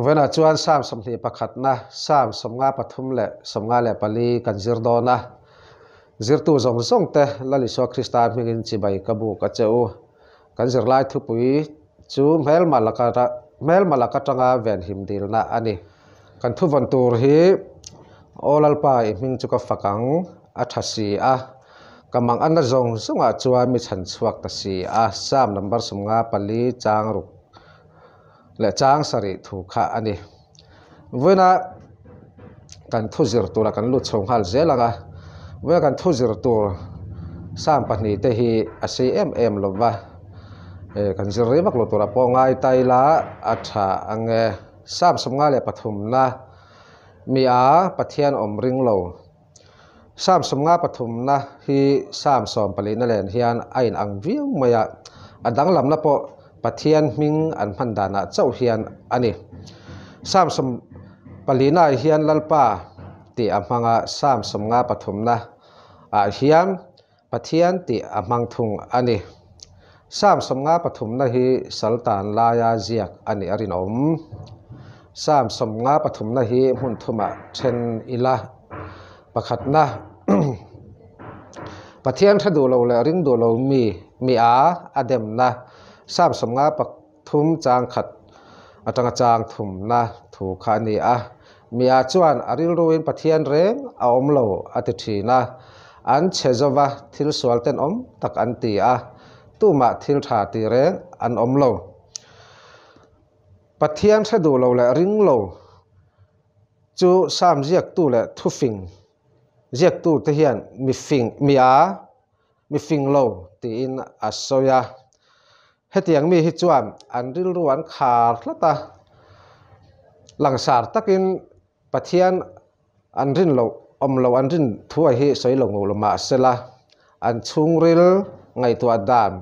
วันจวนสามสมีประคตนะสามสมงาปฐมเละสมงาแหละปลีกันจิรดอนะจิรตูสงสงเตลลิโซคริสตานมีกินจีใบกบุกัจเจอกันจิรไลทุปุยจูเมลมาลกะระเมลมาลกะจังอาเวนหิมดีลนะอันนี้กันทุวันตูรฮีอลลปายมิงจุกฟักังอัทสีอะกำมังอันนั้นสงสงอาจวามิฉันสวักตศีอะสามนับารสมงาปลีจางรุกและจ้างสรีถูกขาอันนี้เวลาการทุจริตตัวกันลุดชงหัลเจลังอะเวลาการทุจริตตัวสามปัจจุบันที่อาศัยเอ็มเอ็มลบวะเออการจริตมากลุตัวละปองไงไตละอัฐะอังเงสามสมงาเลปฐุมนะมีอาปะเทียนอมริงโลสามสมงาปฐุมนะที่สามสอมปลินนั่นแหละเฮียนไอ้อังวิ่งมาอย่างอันดังลำละปอปะเทียนมิงอันพันดานาเจ้าเฮียนอันนี้สามสมปลีนาเฮียนลัลป้าตีอัมมังสามสมงาปฐมนะอาเฮียนปะเทียนตีอัมมังทุงอันนี้สามสมงาปฐมนะฮีสัลตานลายาเจียกอันนี้อรินอมสามสมงาปฐมนะฮีมุนทุมะเชนอิละประคตนะปะเทียนถ้าดูเราเลยริ่งดูเรามีมีอาอเดมนะสามสมงาปักทุมจางขัดอาจารย์จางทุมนะถูกขานีอ่ะมีอาจวนอริลรูนปัทยันเร่งเอาอมโลอัติตีนะอันเชจวะทิลสวลเตนอมตักอันตีอ่ะตู้มาทิลถาตีเร่งอันอมโลปัทยันสะดูโลและริงโลจูสามเรียกตู้และทุฟิงเรียกตู้เทียนมีฟิงมีอามีฟิงโลตีอินอัซยาเหตียงมีเฮิจวนอันริลรวนขาดละตาหลังสารตะกินปะเทียนอันริลโลอมโลอันริลทั่วฮิสวยลงอลมาเสลาอันชุงริลไงตัวดาน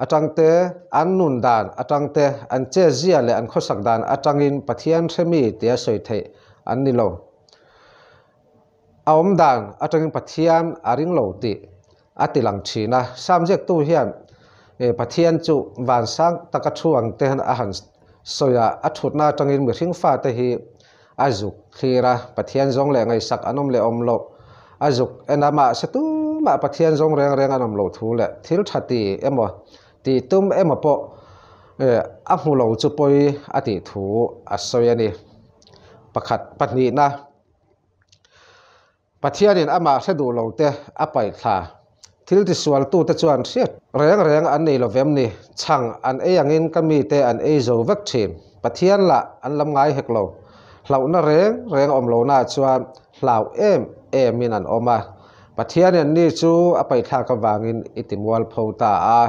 อาจังเตอันนุนดานอาจังเตอันเจียเจียเละอันขสักดานอาจังอินปะเทียนเทมีเตียสวยเทอันนิโลอาอมดานอาจังอินปะเทียนอาริงโลติอติลังชีนะสามเจ็ดตัวเฮียนเอพัทยันจุวันสังตะกัชวงเทนอาหารสอยาอัดหุ่น้าจังินเหมือนทิ้งฟ้าเตฮีอาจุกขีระพัทยันจงเลงไอสักอนุมเลอมโลอาจุกเอนามาสตุมาพัทยันจงเรีงเรีงอนมโลทูเลทิลทัดีเอ็มวตีตุ้มเอ็มปอเอ่ออัูโลจุปอยอติทูอัศวินีประคัดปัณณีนะพัทยันอนามาสตุโลเตอไปลาทิลติสวลตูตะจวนเสียเรงเรงอันนี้เราเวมนี่ช่างอันเอยังอินก็มีแต่อันเอโจวักซีนปะเทียนละอันลำไงเหกเราเราหน้าเรงเรงอมเราหน้าจวนเหล่าเอ็มเอ็มมีนันออกมาปะเทียนนี่จูเอาไปทางกวางอินอิติมวลพูตาอา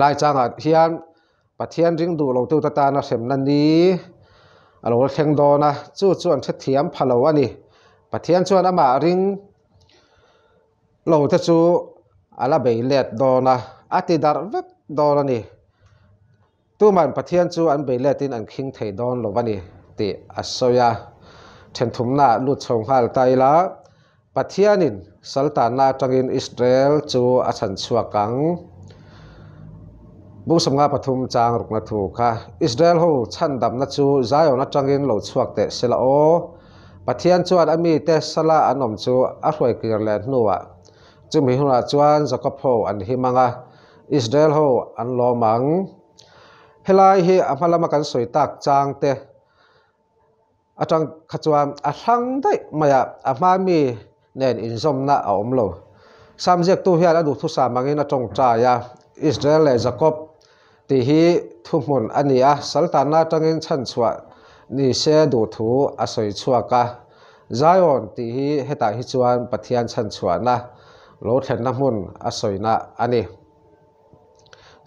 หลายจังหัดเฮียนปะเทียนริงดูเราตูตาตานะเสมนันนี้เราเข่งโดนะจู่จวนเทียมพะโลวันี่ปะเทียนจวนอามาริงเราี่สูอะไรไปเล็ดดนนะอัติดาร์เวกดนนี่ตัวมันปัฒนทียนชูอันไปเล็ดตินอันคิงเทยดอนลรอวันีทติอัศวยาเชนทุมนาลุดชงฮัลไตละประเทียนินสัลตานาจังอินอิสราเอลจูอัชันสววกังบุสมงาปทุมจางรุกนาทูกค่ะอิสราเอลโฮชันดำนัจูใจอนัจังอินลุชวกเตะสลาโอปัเทียชวนอเมีเตสละอันมจูอั่วยเกลรอแลนนัวจึงมีหุ่นจวนจกปรออันหิมังอะอิสเดลโฮอันลอมังเฮลายฮีอัมพลามากันสวยตักจางเตอาจารย์ขจวนอาชังได้มายาอามามีเนนอินซอมนาอมโลสามเจ็ดตัวเฮียดูทุสามังนาจงจายาอิสเดลและจักบตีฮีทุมุนอันนี้อาะสัลตานาจังเงินชันชวะนี่เสดูทูอาศัยชัวกะไซออนตีฮีเฮตาฮิจวนปฏิยันชันชวนะลดเห็นน้ำมันอสวยนะอันนี้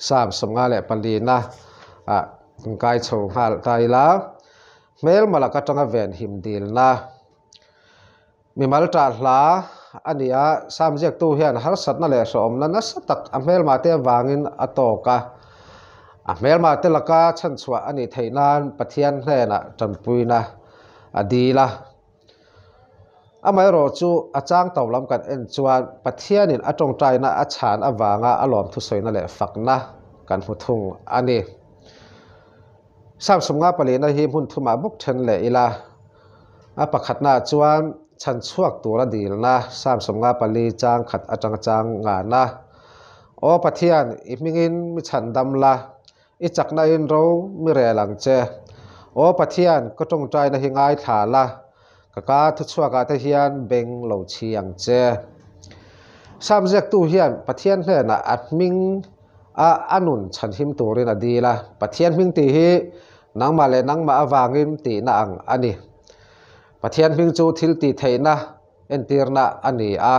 สามสมงาเลปันดีนะอ่ะกายชงหาตายละเมลมาละก็จังเวนหิมดีนะมีมาลตาละอันนี้อ่ะสามเจดตัวเหียนฮาสัตนั่นเลยสมนั้นสัตตักอเมลมาเตวางินอตตกะอเมลมาเตละก็ฉันสวะอันนี้ไทยน้นปะเทียนแน่นะจันปุยนะอดีละอามารจูอาจารย์ตอลำกันเอ็นจวนปัทเทียนิัตรงใจนะอาจารย์อาวางะอารมณ์ทุสวยนั่นแหละฝักนะกันพูดถึงอันนี้สามสมงาปลีนะฮิมุนทุมาบุกเชนเลยอีละอาปะขัดนาชวนฉันช่วกตัวละดีนะสามสมงาปลีจางขัดอาจารย์จางงานนะโอปัทเทียนอิมิงินมิฉันดำละอิจักนายนรู้มิเรลังเจโอปัทเทียนก็จงใจนะฮิงไอถาละ kaka thu chuaka te hian beng lo chiang che samjek tu hian pathian hlen a atming a anun chan him turin a dila pathian hming ti hi nangma le nangma awangin ti na ang ani pathian hming chu thil ti theina entirna ani a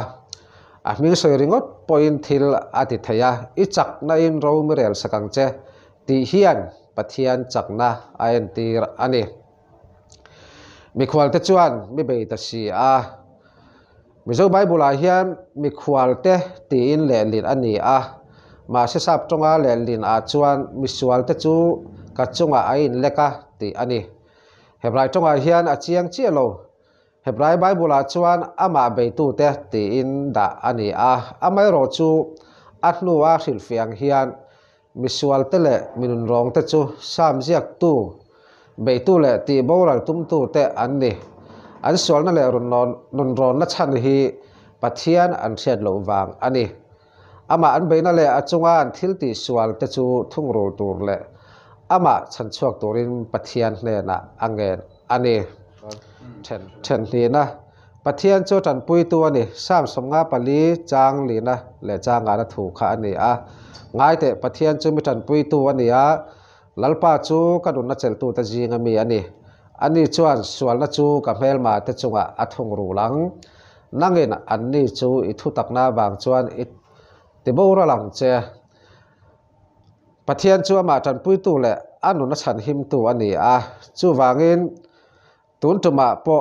a hming soi ringot point thil a ti theya i chak na in ro mirel sakang che ti hian pathian chakna a entir ani มีควาลเตจวนม่เบตัสีอามิจไบบุลาเฮียนมีควาลเตตีนเหลลินอันนี้อามาเสซับตรงอาเหลลินอาจวนมิสวลเตจูกัจงอาอินเลกกตีอันนี้เฮบรายจงอาเฮียนอาเชียงเชียโลเฮบรายไบบุลาจวนอามาเบตูเตตีอินดาอันนี้อาอามาโรจูอัตโนวาสิลเฟียงเฮียนมิสวลเตเลมินุนรองเตจูสามเจียกตูบตูเลตีบราตุ้มตูเตอันนี้อันส่วนนั่นแหละรุนนนนนรนนัชันฮีปัทเทียนอันเชียนหลวังอันนี้อามาอันเบนั่นแหละจงอันทิลติส่วนเตจูทุ่งรูดูเลอามาฉันชอบตัวรินปัทเทียนเนี่ยนะอังเงินอันนี้เชนเชนีนะปัทเทียนโจทันปุยตัวนี่สามสมงาปลีจางลีนะเลยจางงานถูกค่ะอันนี้อ่ะง่ายแต่ปัทเทียนจะไม่ทันปุยตัวนี่อ่ะ lalpa chu kanun na chel tu ta jinga mi ani ani chuan sual na chu ka hmel ma te chunga athung ru lang nangin an ni chu i thu tak na bang chuan i te bo ra lang che pathian chu ma tan pui tu le anu na chan him tu ani a chu wangin tun tu ma po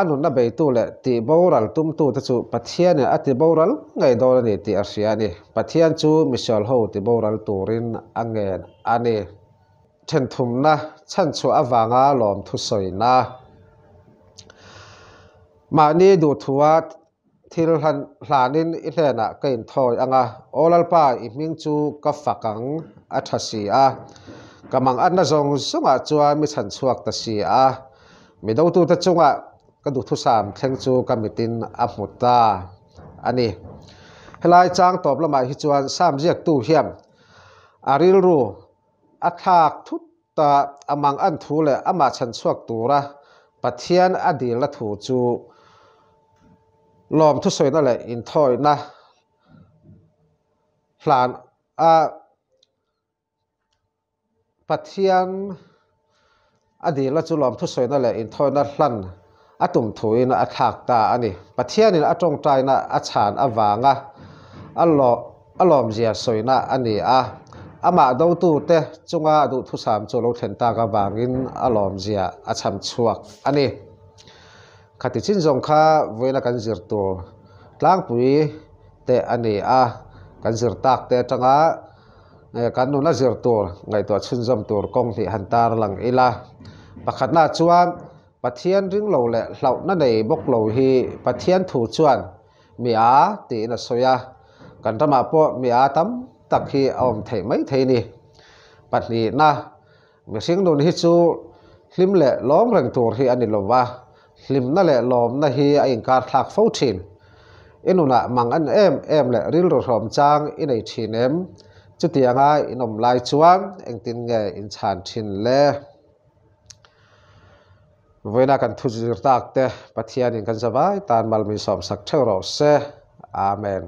anu na bei tu le ti boral tum tu te chu pathian a ti boral ngai do ni ti arsia ni pathian chu michel ho ti boral turin angen ani เทนทุมนะฉันชัววางาหลอมทุสอยนะมานี่ดูทัวทิลหันหลานินอิเลนะก็อินทอยอ่างโอลัลปาอิมิงจูกัฟฟักังอัทสีอากำลังอันนั้นทรงสงอาจัวมิฉันชวกตสีอามิดูตัวตัจงอ่ะก็ดูทุสามแข่งจูกัมิตินอับมุตตาอันนี้เฮลายจ้างตอบละหมายฮิจวนสามเรียกตู้เฮียมอาริลรูอาทากทุตตาอมังอันทูเลอมาฉันสวกตัวละปัทยันอดีละถูจูลอมทุสวยนั่นแหละอินทอยนะหลานอาปัทยันอดีละจูลอมทุสวยนั่นแหละอินทอยนะหลันอตุ่มถุยนะอาถากตาอันนี้ปัทยนนี่อาจงใจนะอาชานอาวางะอาลลออาลลอมเสียสวยนะอันนี้อ่ะ ama do tu te chunga du thu sam chu lo thlen ta ka wangin alom zia a cham chuak ani khati chin jong kha voina kan zir tu tlang pui te ani a kan zir tak te changa e, kan nu na zir tu ngai to chhin jom tur kong hi han tar lang ila pakhatna chuan pathian ring lo le hlau na nei bok lo hi pathian thu chuan mi a ti na soya kan tama po mi a tam ตักฮีออมเทไม่เทนี่ปัจจุบันนะเมื่อสิ่งนู้นฮิจูลิมเล่ล้อมแรงตัวที่อันนี้ลมว่าลิมนั่นแหละล้อมนั่นฮีอิงการทักฟูชินอินุนะมังอันเอ็มเอ็มเล่ริลรถอมจางอินไอชินเอ็มจุดที่ยังไงอินอมไลชวนเอ็งตินเงอินชานชินเล่เวลากันทุจริตตักเตะปััยานีงกันสบายตานมัลมีสอมสักเท่าไราเซอาเมน